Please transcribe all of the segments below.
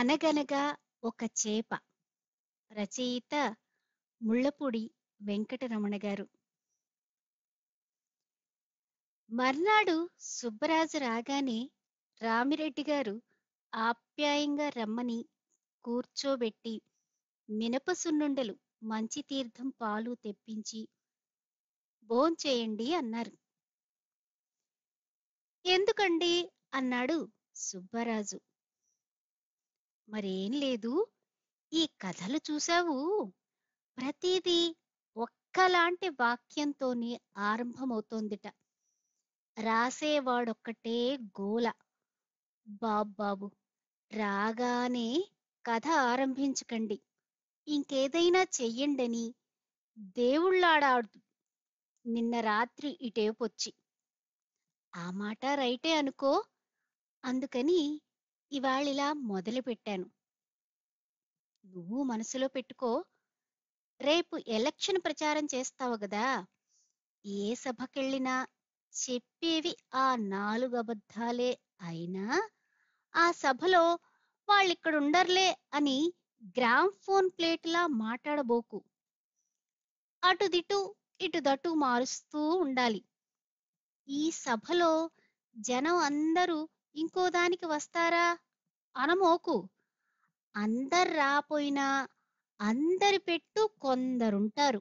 అనగనగా ఒక చేప రచయిత ముళ్ళపూడి వెంకటరమణ గారు మర్నాడు సుబ్బరాజు రాగానే రామిరెడ్డి గారు ఆప్యాయంగా రమ్మని కూర్చోబెట్టి మినపసున్నుండలు మంచి తీర్థం పాలు తెప్పించి భోంచేయండి అన్నారు ఎందుకండి అన్నాడు సుబ్బరాజు మరేం లేదు ఈ కథలు చూశావు ప్రతిదీ ఒక్కలాంటి వాక్యంతోనే ఆరంభమవుతోందిట రాసేవాడొక్కటే గోల బాబ్బాబు రాగానే కథ ఆరంభించకండి ఇంకేదైనా చెయ్యండని దేవుళ్ళాడాడు నిన్న రాత్రి ఇటేపొచ్చి ఆ మాట రైటే అనుకో అందుకని ఇవాళ ఇలా మొదలు పెట్టాను నువ్వు మనసులో పెట్టుకో రేపు ఎలక్షన్ ప్రచారం చేస్తావు కదా ఏ సభకెళ్ళినా చెప్పేవి ఆ నాలుగు అబద్ధాలే అయినా ఆ సభలో వాళ్ళిక్కడుండర్లే ఉండర్లే అని గ్రామ్ ఫోన్ ప్లేట్లా మాట్లాడబోకు అటు దిటు ఇటు దటు మారుస్తూ ఉండాలి ఈ సభలో జనం అందరూ ఇంకో దానికి వస్తారా అనమోకు అందరు రాపోయినా అందరి పెట్టు కొందరుంటారు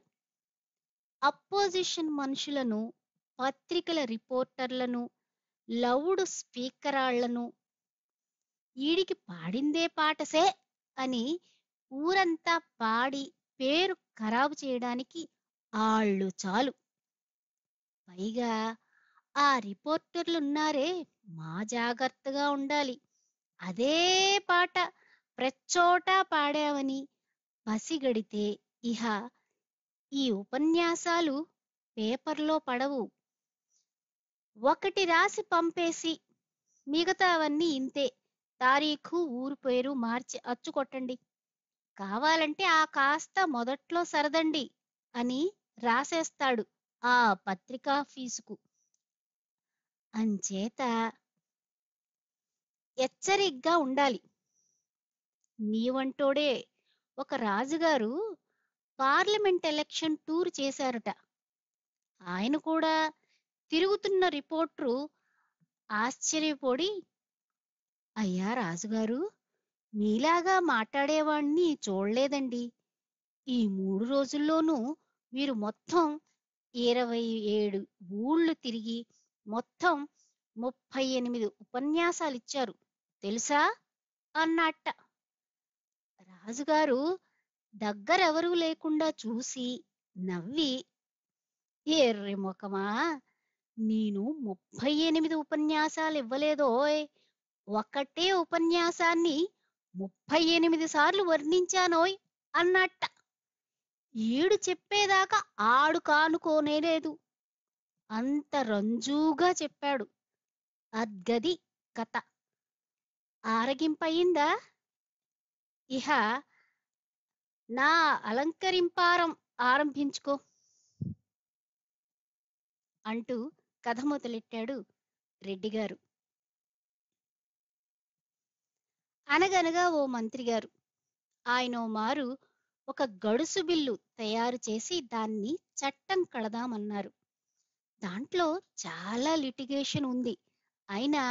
అపోజిషన్ మనుషులను పత్రికల రిపోర్టర్లను లౌడు స్పీకరాళ్లను ఈడికి పాడిందే పాటసే అని ఊరంతా పాడి పేరు ఖరాబు చేయడానికి ఆళ్ళు చాలు పైగా ఆ రిపోర్టర్లున్నారే మా జాగ్రత్తగా ఉండాలి అదే పాట ప్రచ్చోటా పాడావని పసిగడితే ఇహ ఈ ఉపన్యాసాలు పేపర్లో పడవు ఒకటి రాసి పంపేసి మిగతావన్నీ ఇంతే తారీఖు ఊరు పేరు మార్చి అచ్చుకొట్టండి కావాలంటే ఆ కాస్త మొదట్లో సరదండి అని రాసేస్తాడు ఆ పత్రికా ఫీజుకు అంచేత హెచ్చరికగా ఉండాలి నీవంటోడే ఒక రాజుగారు పార్లమెంట్ ఎలక్షన్ టూర్ చేశారట ఆయన కూడా తిరుగుతున్న రిపోర్టరు ఆశ్చర్యపోడి అయ్యా రాజుగారు మీలాగా మాట్లాడేవాణ్ణి చూడలేదండి ఈ మూడు రోజుల్లోనూ మీరు మొత్తం ఇరవై ఏడు ఊళ్ళు తిరిగి మొత్తం ముప్పై ఎనిమిది ఉపన్యాసాలు ఇచ్చారు తెలుసా అన్నట్ట రాజుగారు దగ్గరెవరూ లేకుండా చూసి నవ్వి ఎర్రి ముఖమా నేను ముప్పై ఎనిమిది ఉపన్యాసాలు ఇవ్వలేదోయ్ ఒక్కటే ఉపన్యాసాన్ని ముప్పై ఎనిమిది సార్లు వర్ణించానోయ్ అన్నట్ట ఈడు చెప్పేదాకా ఆడు కానుకోనేలేదు అంత రంజూగా చెప్పాడు అద్గది కథ ఆరగింపయిందా ఇహ నా అలంకరింపారం ఆరంభించుకో అంటూ కథ మొదలెట్టాడు రెడ్డిగారు అనగనగా ఓ మంత్రిగారు ఆయన మారు ఒక గడుసు బిల్లు తయారు చేసి దాన్ని చట్టం కడదామన్నారు దాంట్లో చాలా లిటిగేషన్ ఉంది అయినా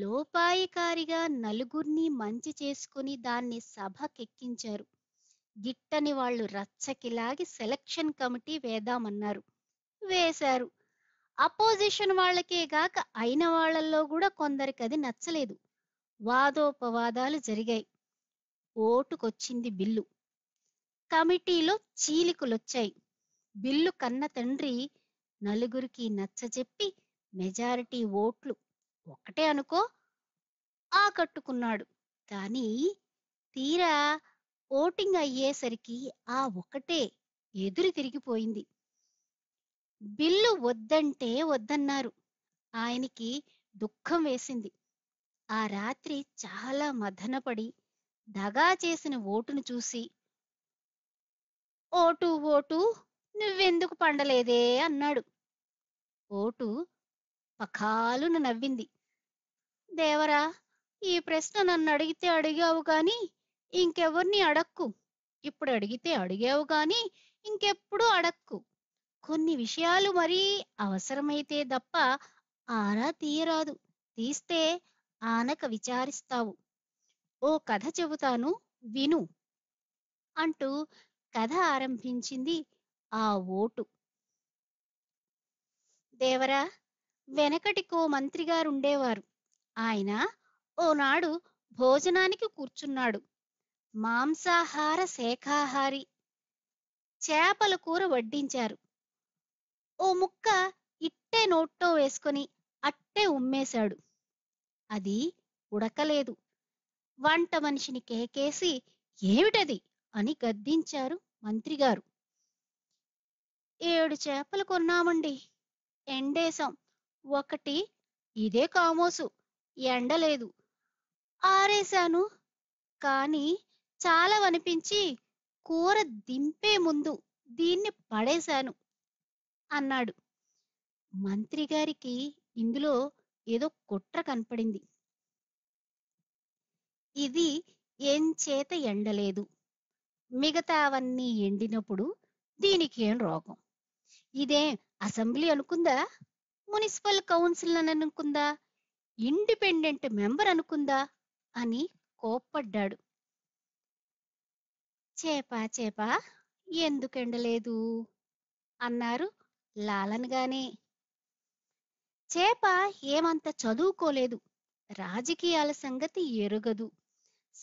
లోపాయికారిగా నలుగురిని మంచి చేసుకుని దాన్ని సభకెక్కించారు గిట్టని వాళ్ళు రచ్చకిలాగి సెలక్షన్ కమిటీ వేదామన్నారు వేశారు అపోజిషన్ వాళ్ళకే గాక అయిన వాళ్ళల్లో కూడా కొందరికి అది నచ్చలేదు వాదోపవాదాలు జరిగాయి ఓటుకొచ్చింది బిల్లు కమిటీలో చీలికలొచ్చాయి బిల్లు కన్న తండ్రి నలుగురికి నచ్చజెప్పి మెజారిటీ ఓట్లు ఒక్కటే అనుకో ఆకట్టుకున్నాడు కానీ తీరా ఓటింగ్ అయ్యేసరికి ఆ ఒకటే ఎదురు తిరిగిపోయింది బిల్లు వద్దంటే వద్దన్నారు ఆయనకి దుఃఖం వేసింది ఆ రాత్రి చాలా మదనపడి దగా చేసిన ఓటును చూసి ఓటు ఓటు నువ్వెందుకు పండలేదే అన్నాడు ఓటు అకాలున నవ్వింది దేవరా ఈ ప్రశ్న నన్ను అడిగితే అడిగావు కాని ఇంకెవర్ని అడక్కు ఇప్పుడు అడిగితే అడిగావు కాని ఇంకెప్పుడూ అడక్కు కొన్ని విషయాలు మరీ అవసరమైతే తప్ప ఆరా తీయరాదు తీస్తే ఆనక విచారిస్తావు ఓ కథ చెబుతాను విను అంటూ కథ ఆరంభించింది ఆ ఓటు దేవరా వెనకటికో మంత్రిగారుండేవారు ఆయన ఓనాడు భోజనానికి కూర్చున్నాడు మాంసాహార శాఖాహారి చేపల కూర వడ్డించారు ఓ ముక్క ఇట్టే నోట్టో వేసుకొని అట్టే ఉమ్మేశాడు అది ఉడకలేదు వంట మనిషిని కేకేసి ఏమిటది అని గద్దించారు మంత్రిగారు ఏడు చేపలు కొన్నామండి ఎండేశాం ఒకటి ఇదే కామోసు ఎండలేదు ఆరేశాను కానీ చాలవనిపించి కూర దింపే ముందు దీన్ని పడేశాను అన్నాడు మంత్రి గారికి ఇందులో ఏదో కుట్ర కనపడింది ఇది ఏం చేత ఎండలేదు మిగతా అవన్నీ ఎండినప్పుడు దీనికి ఏం రోగం ఇదే అసెంబ్లీ అనుకుందా మున్సిపల్ కౌన్సిల్ అని అనుకుందా ఇండిపెండెంట్ మెంబర్ అనుకుందా అని కోప్పడ్డాడు చేపా చేపా ఎందుకెండలేదు అన్నారు లాలన్గానే చేప ఏమంత చదువుకోలేదు రాజకీయాల సంగతి ఎరుగదు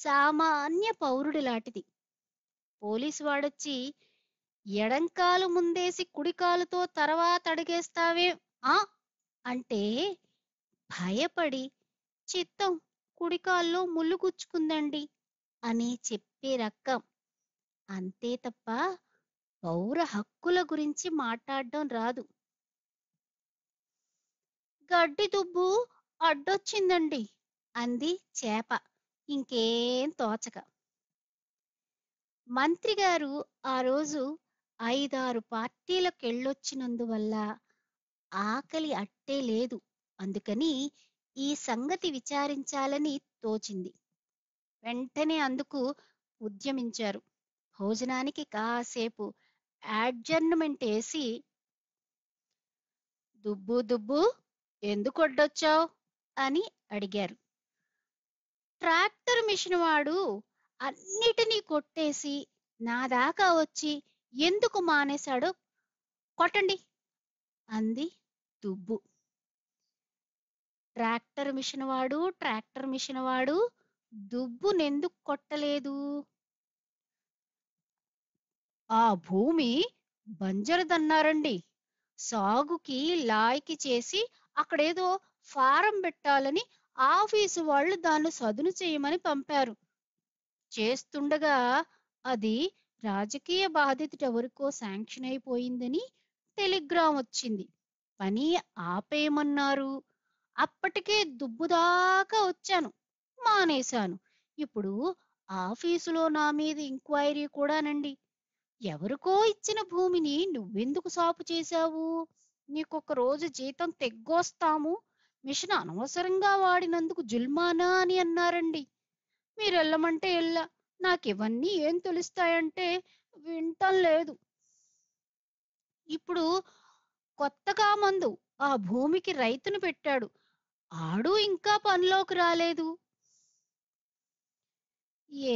సామాన్య పౌరుడి లాంటిది పోలీసు వాడొచ్చి ఎడంకాలు ముందేసి కుడికాలుతో తర్వాత అడిగేస్తావే ఆ అంటే భయపడి చిత్తం కుడికాల్లో ముళ్ళు గుచ్చుకుందండి అని చెప్పే రకం అంతే తప్ప పౌర హక్కుల గురించి మాట్లాడడం రాదు గడ్డి దుబ్బు అడ్డొచ్చిందండి అంది చేప ఇంకేం తోచక మంత్రి గారు ఆ రోజు ఐదారు పార్టీలకెళ్ళొచ్చినందువల్ల ఆకలి అట్టే లేదు అందుకని ఈ సంగతి విచారించాలని తోచింది వెంటనే అందుకు ఉద్యమించారు భోజనానికి కాసేపు అడ్జర్న్మెంట్ వేసి దుబ్బు దుబ్బు ఎందుకు వడ్డొచ్చావు అని అడిగారు ట్రాక్టర్ మిషన్ వాడు అన్నిటినీ కొట్టేసి నా దాకా వచ్చి ఎందుకు మానేశాడో కొట్టండి అంది దుబ్బు ట్రాక్టర్ మిషన్ వాడు ట్రాక్టర్ మిషన్ వాడు దుబ్బు నెందుకు కొట్టలేదు ఆ భూమి బంజరదన్నారండి సాగుకి లాయికి చేసి అక్కడేదో ఫారం పెట్టాలని ఆఫీసు వాళ్ళు దాన్ని సదును చేయమని పంపారు చేస్తుండగా అది రాజకీయ బాధితుడెవరికో శాంక్షన్ అయిపోయిందని టెలిగ్రామ్ వచ్చింది పని ఆపేయమన్నారు అప్పటికే దుబ్బుదాకా వచ్చాను మానేశాను ఇప్పుడు ఆఫీసులో నా మీద ఇంక్వైరీ కూడానండి ఎవరికో ఇచ్చిన భూమిని నువ్వెందుకు సాపు చేశావు నీకొక రోజు జీతం తెగ్గోస్తాము మిషన్ అనవసరంగా వాడినందుకు జుల్మానా అని అన్నారండి మీరు వెళ్ళమంటే వెళ్ళా నాకు ఇవన్నీ ఏం తెలుస్తాయంటే వింటం లేదు ఇప్పుడు కొత్తగా మందు ఆ భూమికి రైతును పెట్టాడు ఆడు ఇంకా పనిలోకి రాలేదు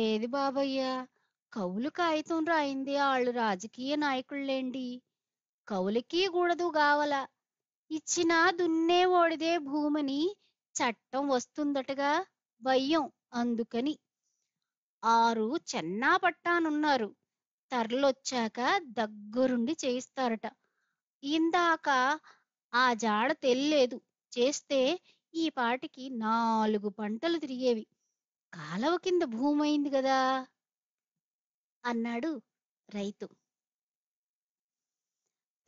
ఏది బాబయ్యా కవులు కాగితం రాయింది వాళ్ళు రాజకీయ నాయకుళ్ళేండి కవులకి కూడదు కావల ఇచ్చినా దున్నే ఓడిదే భూమిని చట్టం వస్తుందటగా భయం అందుకని ఆరు చెన్నా పట్టానున్నారు తరలొచ్చాక దగ్గరుండి చేయిస్తారట ఇందాక ఆ జాడ తెల్లేదు చేస్తే ఈ పాటికి నాలుగు పంటలు తిరిగేవి కాలవ కింద భూమైంది కదా అన్నాడు రైతు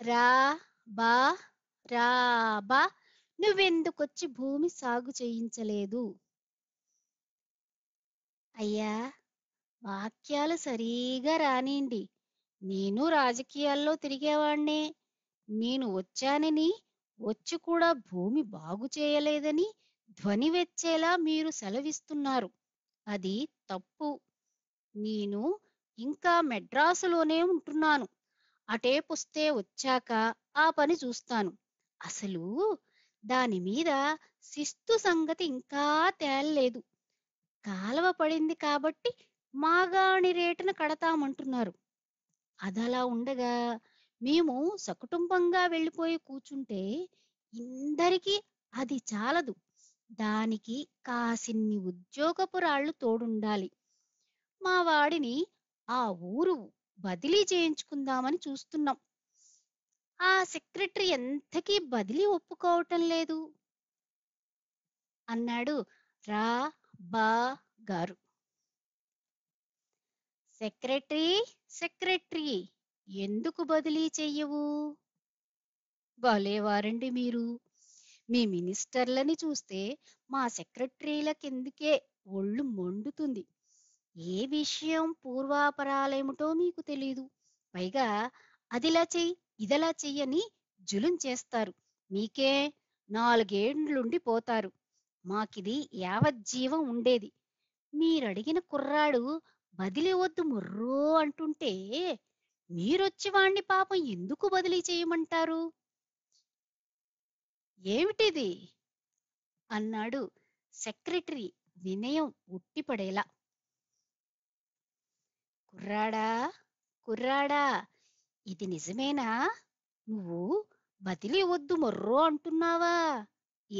రా బా రా బా నువ్వెందుకొచ్చి భూమి సాగు చేయించలేదు అయ్యా వాక్యాలు సరిగా రానిండి నేను రాజకీయాల్లో తిరిగేవాణ్ణే నేను వచ్చానని వచ్చి కూడా భూమి బాగు చేయలేదని ధ్వనివెచ్చేలా మీరు సెలవిస్తున్నారు అది తప్పు నేను ఇంకా మెడ్రాసులోనే ఉంటున్నాను అటేపుస్తే వచ్చాక ఆ పని చూస్తాను అసలు దాని మీద శిస్తు సంగతి ఇంకా తేలలేదు కాలవ పడింది కాబట్టి మాగాణి రేటున కడతామంటున్నారు అదలా ఉండగా మేము సకుటుంబంగా వెళ్ళిపోయి కూర్చుంటే ఇందరికీ అది చాలదు దానికి కాసిన్ని ఉద్యోగపురాళ్ళు తోడుండాలి మా వాడిని ఆ ఊరు బదిలీ చేయించుకుందామని చూస్తున్నాం ఆ సెక్రటరీ ఎంతకీ బదిలీ ఒప్పుకోవటం లేదు అన్నాడు రా బా గారు సెక్రటరీ సెక్రటరీ ఎందుకు బదిలీ చెయ్యవు బలేవారండి మీరు మీ మినిస్టర్లని చూస్తే మా సెక్రటరీల కిందకే ఒళ్ళు మండుతుంది ఏ విషయం పూర్వాపరాలేమిటో మీకు తెలీదు పైగా అదిలా చెయ్యి ఇదిలా చెయ్యని జులుం చేస్తారు మీకే నాలుగేండ్లుండి పోతారు మాకిది యావజ్జీవం ఉండేది మీరడిగిన కుర్రాడు బదిలీ వద్దు ముర్రో అంటుంటే మీరొచ్చి వాణ్ణి పాపం ఎందుకు బదిలీ చేయమంటారు ఏమిటిది అన్నాడు సెక్రటరీ వినయం ఉట్టిపడేలా కుర్రాడా కుర్రాడా ఇది నిజమేనా నువ్వు బదిలీ వద్దు మొర్రో అంటున్నావా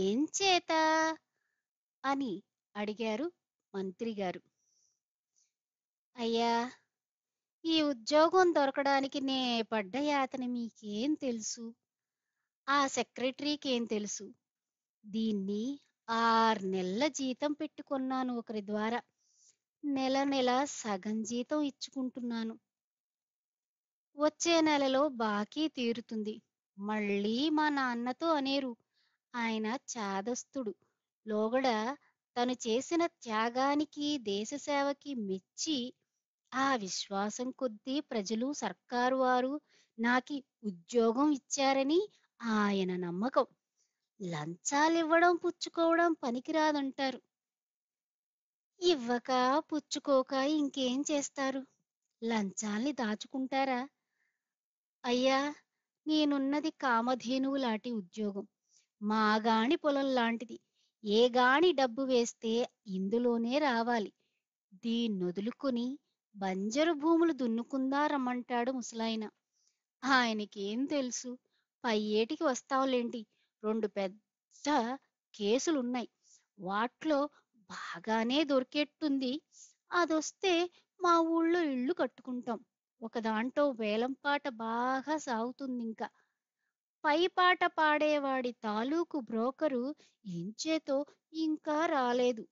ఏం చేత అని అడిగారు మంత్రి గారు అయ్యా ఈ ఉద్యోగం దొరకడానికి నే పడ్డ యాతన మీకేం తెలుసు? ఆ సెక్రటరీకేం తెలుసు? దీన్ని ఆరు నెలల జీతం పెట్టుకున్నాను ఒకరి ద్వారా. నెల నెల సగం జీతం ఇచ్చుకుంటున్నాను. వచ్చే నెలలో బాకీ తీరుతుంది. మళ్ళీ మా నాన్నతో అనేరు. ఆయన చాదస్తుడు. లోగడ తను చేసిన త్యాగానికి, దేశ సేవకి మెచ్చి ఆ విశ్వాసం కొద్దీ ప్రజలు సర్కారు వారు నాకి ఉద్యోగం ఇచ్చారని ఆయన నమ్మకం లంచాలివ్వడం పుచ్చుకోవడం పనికిరాదంటారు ఇవ్వక పుచ్చుకోక ఇంకేం చేస్తారు లంచాల్ని దాచుకుంటారా అయ్యా నేనున్నది కామధేనువు లాంటి ఉద్యోగం మాగాణి పొలం లాంటిది ఏ గాని డబ్బు వేస్తే ఇందులోనే రావాలి దీన్నొదులుకొని బంజరు భూములు దున్నుకుందా రమ్మంటాడు ముసలాయన ఆయనకేం తెలుసు పై ఏటికి వస్తావులేంటి రెండు పెద్ద కేసులున్నాయి వాట్లో బాగానే దొరికేట్టుంది అదొస్తే మా ఊళ్ళో ఇళ్ళు కట్టుకుంటాం ఒక దాంట్లో వేలంపాట బాగా సాగుతుంది ఇంకా పై పాట పాడేవాడి తాలూకు బ్రోకరు ఇంచేతో ఇంకా రాలేదు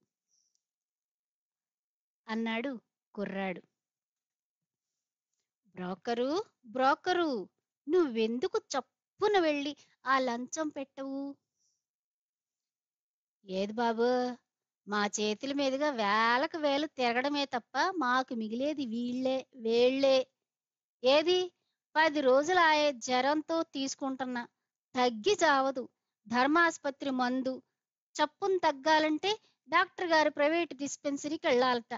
అన్నాడు కుర్రాడు బ్రోకరు బ్రోకరు నువ్వెందుకు చప్పున వెళ్ళి ఆ లంచం పెట్టవు ఏది బాబు మా చేతుల మీదుగా వేలకు వేలు తిరగడమే తప్ప మాకు మిగిలేది వీళ్ళే వేళ్లే ఏది పది రోజులు ఆయే జ్వరంతో తీసుకుంటున్నా తగ్గి చావదు ధర్మాసుపత్రి మందు చప్పును తగ్గాలంటే డాక్టర్ గారు ప్రైవేట్ డిస్పెన్సరీకి వెళ్ళాలట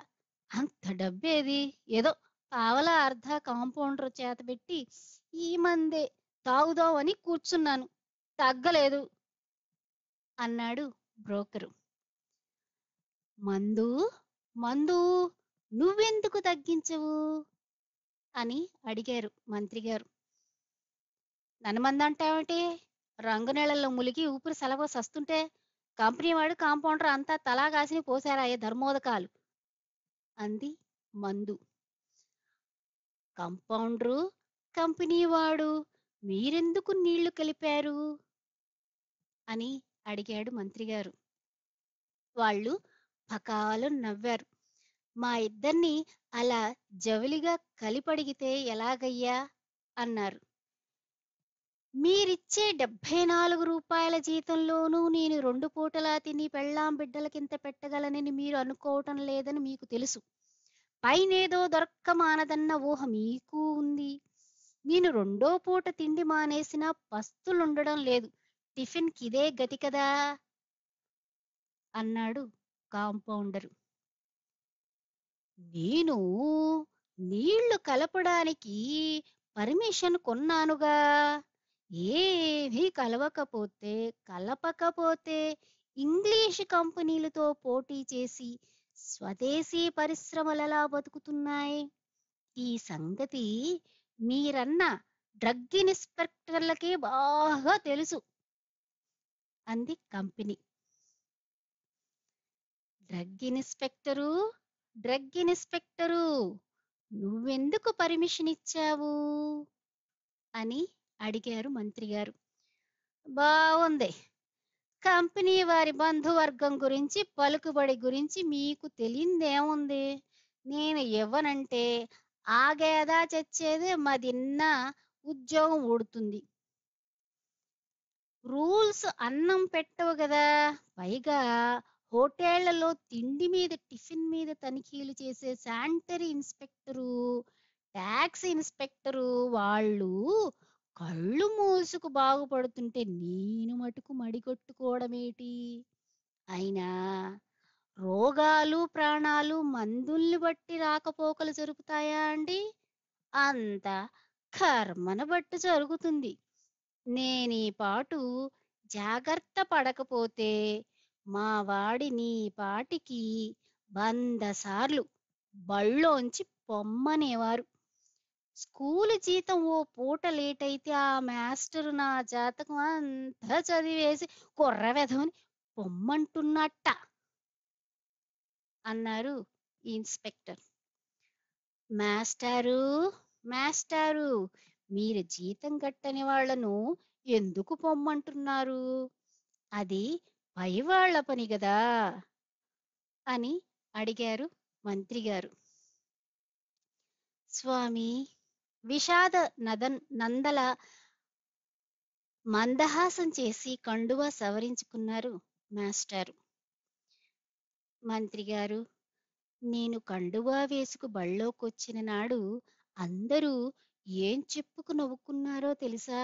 అంత డబ్బేది ఏదో పావల అర్ధ కాంపౌండర్ పెట్టి ఈ మందే తాగుదావని కూర్చున్నాను తగ్గలేదు అన్నాడు బ్రోకరు మందు మందు నువ్వెందుకు తగ్గించవు అని అడిగారు మంత్రి గారు నన్నుమందంటావంటే రంగు నీళ్ళల్లో ములిగి ఊపిరి సెలవు సస్తుంటే కంపెనీ వాడు కాంపౌండర్ అంతా తలాగాసిని పోసారాయే ధర్మోదకాలు అంది మందు కంపౌండరు కంపెనీ వాడు మీరెందుకు నీళ్లు కలిపారు అని అడిగాడు మంత్రిగారు వాళ్ళు పకాలు నవ్వారు మా ఇద్దరిని అలా జవిలిగా కలిపడిగితే ఎలాగయ్యా అన్నారు మీరిచ్చే డెబ్బై నాలుగు రూపాయల జీతంలోనూ నేను రెండు పూటలా తిని పెళ్ళాం బిడ్డలకింత పెట్టగలనని మీరు అనుకోవటం లేదని మీకు తెలుసు పైనేదో దొరక్క మానదన్న ఊహ మీకు ఉంది నేను రెండో పూట తిండి మానేసిన పస్తులుండడం లేదు టిఫిన్ ఇదే గతి కదా అన్నాడు కాంపౌండరు నేను నీళ్లు కలపడానికి పర్మిషన్ కొన్నానుగా ఏవి కలవకపోతే కలపకపోతే ఇంగ్లీష్ కంపెనీలతో పోటీ చేసి స్వదేశీ పరిశ్రమలు ఎలా బతుకుతున్నాయి ఈ సంగతి మీరన్న డ్రగ్ ఇన్స్పెక్టర్లకి బాగా తెలుసు అంది company drug inspector drug inspector నువ్వెందుకు పర్మిషన్ ఇచ్చావు అని అడిగారు మంత్రి గారు బాగుంది కంపెనీ వారి బంధువర్గం గురించి పలుకుబడి గురించి మీకు తెలియందేముంది నేను ఇవ్వనంటే ఆగేదా చచ్చేదే మదిన్న ఉద్యోగం ఊడుతుంది రూల్స్ అన్నం పెట్టవు కదా పైగా హోటళ్లలో తిండి మీద టిఫిన్ మీద తనిఖీలు చేసే శానిటరీ ఇన్స్పెక్టరు ట్యాక్స్ ఇన్స్పెక్టరు వాళ్ళు కళ్ళు మూసుకు బాగుపడుతుంటే నేను మటుకు మడిగొట్టుకోవడమేటి అయినా రోగాలు ప్రాణాలు మందుల్ని బట్టి రాకపోకలు జరుపుతాయా అండి అంత కర్మను బట్టి జరుగుతుంది నేనీ పాటు జాగ్రత్త పడకపోతే మా వాడిని పాటికి వంద సార్లు బళ్ళోంచి పొమ్మనేవారు స్కూలు జీతం ఓ పూట లేట్ అయితే ఆ మాస్టర్ నా జాతకం అంతా చదివేసి కుర్ర వెధమని పొమ్మంటున్నట్ట అన్నారు ఇన్స్పెక్టర్ మాస్టారు మాస్టారు మీరు జీతం కట్టని వాళ్లను ఎందుకు పొమ్మంటున్నారు అది పైవాళ్ల పని కదా అని అడిగారు మంత్రి గారు స్వామి విషాద నద నందల మందహాసం చేసి కండువా సవరించుకున్నారు మాస్టారు మంత్రి గారు నేను కండువా వేసుకు బళ్ళోకొచ్చిన నాడు అందరూ ఏం చెప్పుకు నవ్వుకున్నారో తెలుసా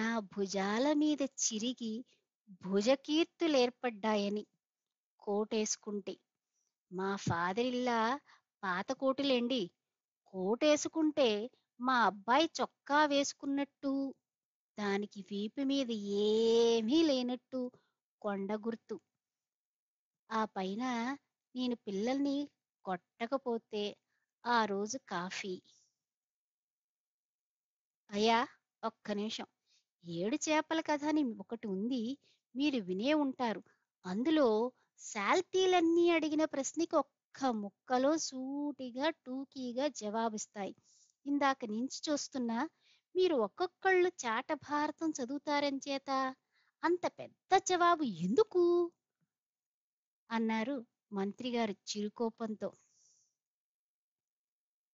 నా భుజాల మీద చిరిగి భుజకీర్తులు ఏర్పడ్డాయని కోటేసుకుంటే మా ఫాదర్ ఇల్లా పాత కోటులేండి కోటేసుకుంటే మా అబ్బాయి చొక్కా వేసుకున్నట్టు దానికి వీపు మీద ఏమీ లేనట్టు కొండ గుర్తు ఆ పైన నేను పిల్లల్ని కొట్టకపోతే ఆ రోజు కాఫీ అయ్యా ఒక్క నిమిషం ఏడు చేపల కథ అని ఒకటి ఉంది మీరు వినే ఉంటారు అందులో శాల్తీలన్నీ అడిగిన ప్రశ్నకి ఒక్క ముక్కలో సూటిగా టూకీగా జవాబిస్తాయి ఇందాక నుంచి చూస్తున్నా మీరు ఒక్కొక్కళ్ళు చాట భారతం చదువుతారని చేత అంత పెద్ద జవాబు ఎందుకు అన్నారు మంత్రి గారు చిరుకోపంతో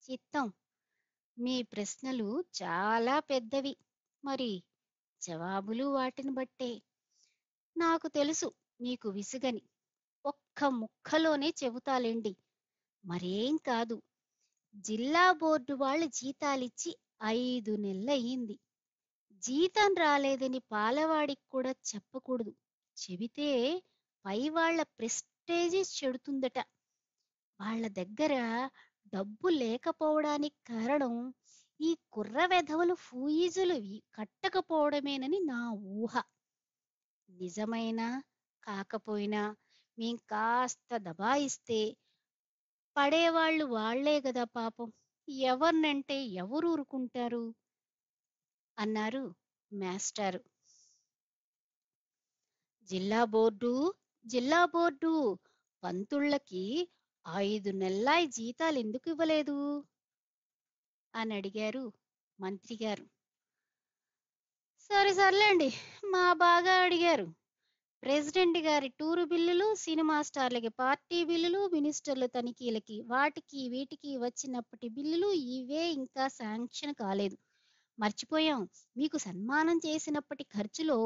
చిత్తం మీ ప్రశ్నలు చాలా పెద్దవి మరి జవాబులు వాటిని బట్టే నాకు తెలుసు మీకు విసుగని ఒక్క ముక్కలోనే చెబుతాలేండి మరేం కాదు జిల్లా బోర్డు వాళ్ళు జీతాలిచ్చి ఐదు నెలలయ్యింది జీతం రాలేదని పాలవాడికి కూడా చెప్పకూడదు చెబితే పై వాళ్ళ ప్రెస్టేజీ చెడుతుందట వాళ్ళ దగ్గర డబ్బు లేకపోవడానికి కారణం ఈ కుర్ర వెధవలు ఫూయిజులు కట్టకపోవడమేనని నా ఊహ నిజమైనా కాకపోయినా మేం కాస్త దబాయిస్తే పడేవాళ్ళు వాళ్లే గదా పాపం ఎవరినంటే ఎవరు ఊరుకుంటారు అన్నారు మాస్టారు జిల్లా బోర్డు జిల్లా బోర్డు పంతుళ్ళకి ఐదు నెలల జీతాలు ఎందుకు ఇవ్వలేదు అని అడిగారు మంత్రి గారు సరే సర్లేండి మా బాగా అడిగారు ప్రెసిడెంట్ గారి టూరు బిల్లులు సినిమా స్టార్లకి పార్టీ బిల్లులు మినిస్టర్లు తనిఖీలకి వాటికి వీటికి వచ్చినప్పటి బిల్లులు ఇవే ఇంకా శాంక్షన్ కాలేదు మర్చిపోయాం మీకు సన్మానం చేసినప్పటి ఖర్చులో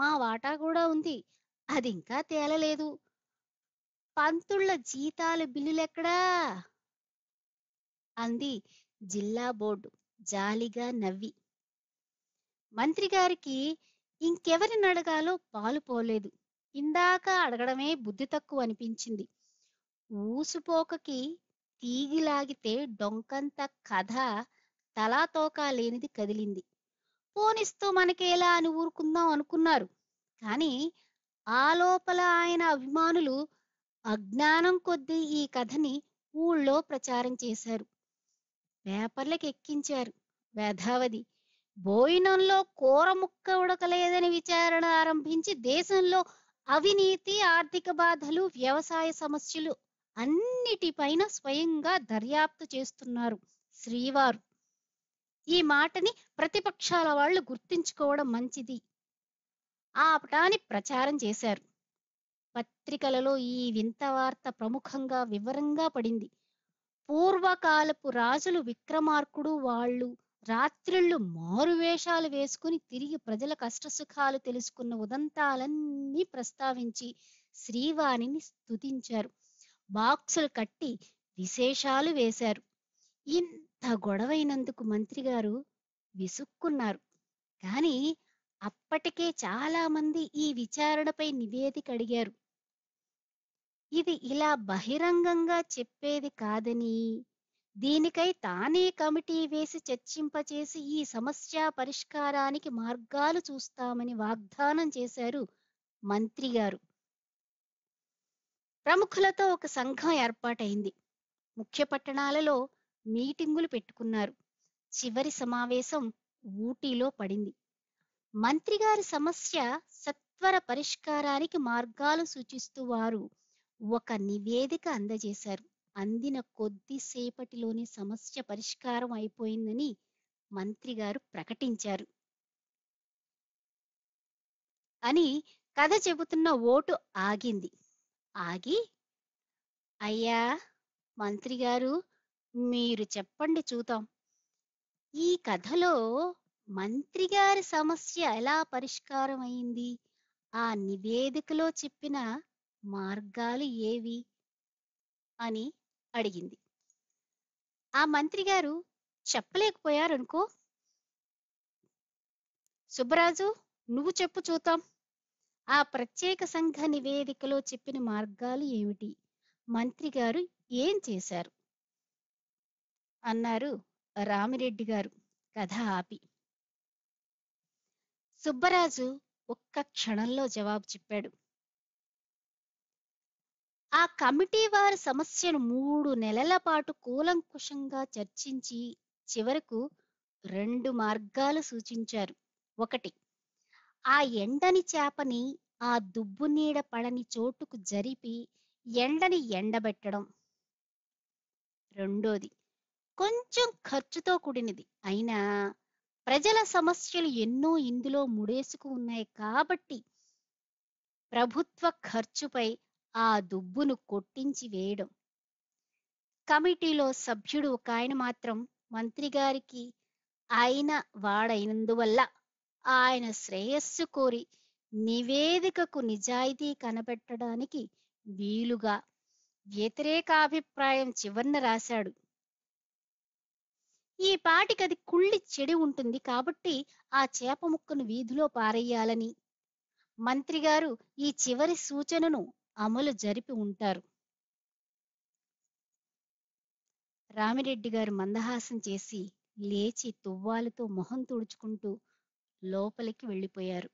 మా వాటా కూడా ఉంది అది ఇంకా తేలలేదు పంతుళ్ళ జీతాల బిల్లులెక్కడా అంది జిల్లా బోర్డు జాలిగా నవ్వి మంత్రి గారికి ఇంకెవరిని అడగాలో పాలు పోలేదు ఇందాక అడగడమే బుద్ధి తక్కువ అనిపించింది ఊసుపోకకి తీగిలాగితే డొంకంత కథ తలాతోకా లేనిది కదిలింది పోనిస్తూ మనకేలా అని ఊరుకుందాం అనుకున్నారు కానీ ఆ లోపల ఆయన అభిమానులు అజ్ఞానం కొద్దీ ఈ కథని ఊళ్ళో ప్రచారం చేశారు పేపర్లకు ఎక్కించారు వేధావది భోజనంలో కూర ముక్క ఉడకలేదని విచారణ ఆరంభించి దేశంలో అవినీతి ఆర్థిక బాధలు వ్యవసాయ సమస్యలు అన్నిటిపైన స్వయంగా దర్యాప్తు చేస్తున్నారు శ్రీవారు ఈ మాటని ప్రతిపక్షాల వాళ్ళు గుర్తించుకోవడం మంచిది ఆ పటాన్ని ప్రచారం చేశారు పత్రికలలో ఈ వింత వార్త ప్రముఖంగా వివరంగా పడింది పూర్వకాలపు రాజులు విక్రమార్కుడు వాళ్ళు రాత్రిళ్ళు మారు వేషాలు వేసుకుని తిరిగి ప్రజల కష్టసుఖాలు తెలుసుకున్న ఉదంతాలన్నీ ప్రస్తావించి శ్రీవాణిని స్తుతించారు బాక్సులు కట్టి విశేషాలు వేశారు ఇంత గొడవైనందుకు మంత్రి గారు విసుక్కున్నారు కానీ అప్పటికే చాలా మంది ఈ విచారణపై నివేదిక అడిగారు ఇది ఇలా బహిరంగంగా చెప్పేది కాదని దీనికై తానే కమిటీ వేసి చర్చింపచేసి ఈ సమస్య పరిష్కారానికి మార్గాలు చూస్తామని వాగ్దానం చేశారు మంత్రి గారు ప్రముఖులతో ఒక సంఘం ఏర్పాటైంది ముఖ్య పట్టణాలలో మీటింగులు పెట్టుకున్నారు చివరి సమావేశం ఊటీలో పడింది మంత్రి గారి సమస్య సత్వర పరిష్కారానికి మార్గాలు సూచిస్తూ వారు ఒక నివేదిక అందజేశారు అందిన కొద్దిసేపటిలోనే సమస్య పరిష్కారం అయిపోయిందని మంత్రి గారు ప్రకటించారు అని కథ చెబుతున్న ఓటు ఆగింది ఆగి అయ్యా మంత్రి గారు మీరు చెప్పండి చూద్దాం ఈ కథలో మంత్రి గారి సమస్య ఎలా పరిష్కారం అయింది ఆ నివేదికలో చెప్పిన మార్గాలు ఏవి అని అడిగింది ఆ మంత్రి గారు చెప్పలేకపోయారనుకో సుబ్బరాజు నువ్వు చెప్పు చూద్దాం ఆ ప్రత్యేక సంఘ నివేదికలో చెప్పిన మార్గాలు ఏమిటి మంత్రి గారు ఏం చేశారు అన్నారు రామిరెడ్డి గారు కథ ఆపి సుబ్బరాజు ఒక్క క్షణంలో జవాబు చెప్పాడు ఆ కమిటీ వారి సమస్యను మూడు నెలల పాటు కూలంకుషంగా చర్చించి చివరకు రెండు మార్గాలు సూచించారు ఒకటి ఆ ఎండని చేపని ఆ దుబ్బు నీడ పడని చోటుకు జరిపి ఎండని ఎండబెట్టడం రెండోది కొంచెం ఖర్చుతో కూడినది అయినా ప్రజల సమస్యలు ఎన్నో ఇందులో ముడేసుకు ఉన్నాయి కాబట్టి ప్రభుత్వ ఖర్చుపై ఆ దుబ్బును కొట్టించి వేయడం కమిటీలో సభ్యుడు ఒక ఆయన మాత్రం మంత్రి గారికి ఆయన వాడైనందువల్ల ఆయన శ్రేయస్సు కోరి నివేదికకు నిజాయితీ కనపెట్టడానికి వీలుగా వ్యతిరేకాభిప్రాయం చివరిన రాశాడు ఈ పాటికి అది కుళ్ళి చెడి ఉంటుంది కాబట్టి ఆ చేప ముక్కను వీధిలో పారేయాలని మంత్రిగారు ఈ చివరి సూచనను అమలు జరిపి ఉంటారు రామిరెడ్డి గారు మందహాసం చేసి లేచి తువ్వాలతో మొహం తుడుచుకుంటూ లోపలికి వెళ్ళిపోయారు